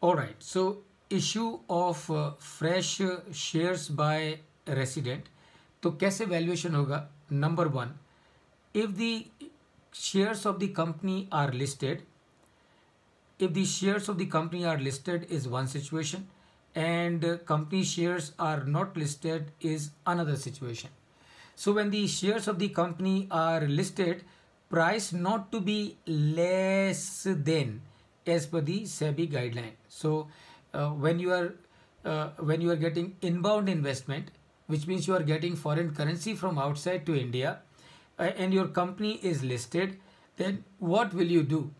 all right so issue of uh, fresh shares by resident तो कैसे valuation होगा number one if the shares of the company are listed if the shares of the company are listed is one situation and company shares are not listed is another situation so when the shares of the company are listed price not to be less than as per the SEBI guideline. So uh, when you are uh, when you are getting inbound investment, which means you are getting foreign currency from outside to India, uh, and your company is listed, then what will you do?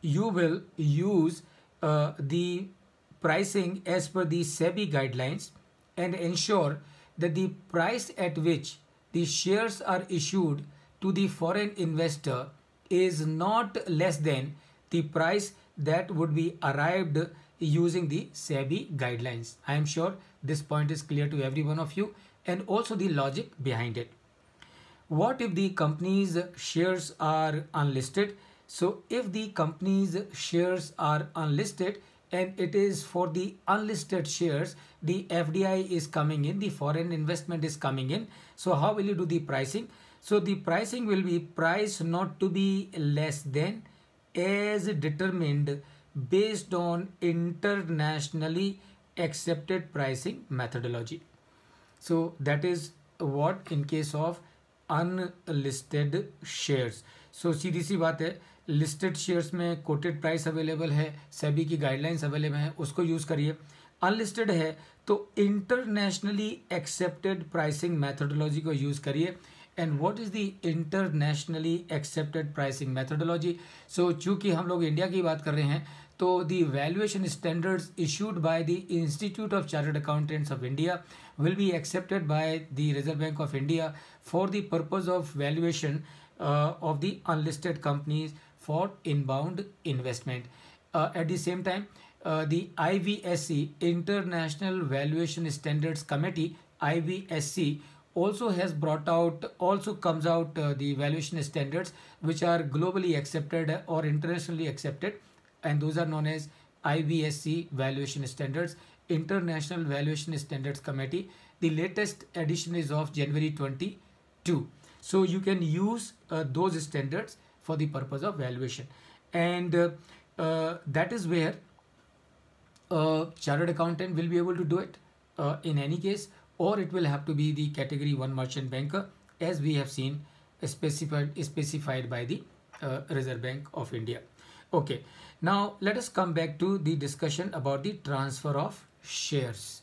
You will use uh, the pricing as per the SEBI guidelines and ensure that the price at which the shares are issued to the foreign investor is not less than the price that would be arrived using the SEBI guidelines. I am sure this point is clear to every one of you and also the logic behind it. What if the company's shares are unlisted? So if the company's shares are unlisted and it is for the unlisted shares, the FDI is coming in, the foreign investment is coming in. So how will you do the pricing? So the pricing will be price not to be less than as determined based on internationally accepted pricing methodology so that is what in case of unlisted shares so सीधी सी बात है listed shares में quoted price available है सेबी की guidelines available है उसको use करिए अनलिस्टेड है तो इंटरनेशनली एक्सेप्टेड प्राइसिंग मैथडोलॉजी को यूज़ करिए And what is the internationally accepted pricing methodology? So, so चूँकि हम लोग इंडिया की the valuation standards issued by the Institute of Chartered Accountants of India will be accepted by the Reserve Bank of India for the purpose of valuation uh, of the unlisted companies for inbound investment. Uh, at the same time, uh, the IVSC International Valuation Standards Committee IVSC also has brought out also comes out uh, the valuation standards which are globally accepted or internationally accepted and those are known as IVSC valuation standards international valuation standards committee the latest edition is of January 22 so you can use uh, those standards for the purpose of valuation and uh, uh that is where uh, chartered accountant will be able to do it uh, in any case or it will have to be the category 1 merchant banker as we have seen specified specified by the uh, Reserve Bank of India. Okay, now let us come back to the discussion about the transfer of shares.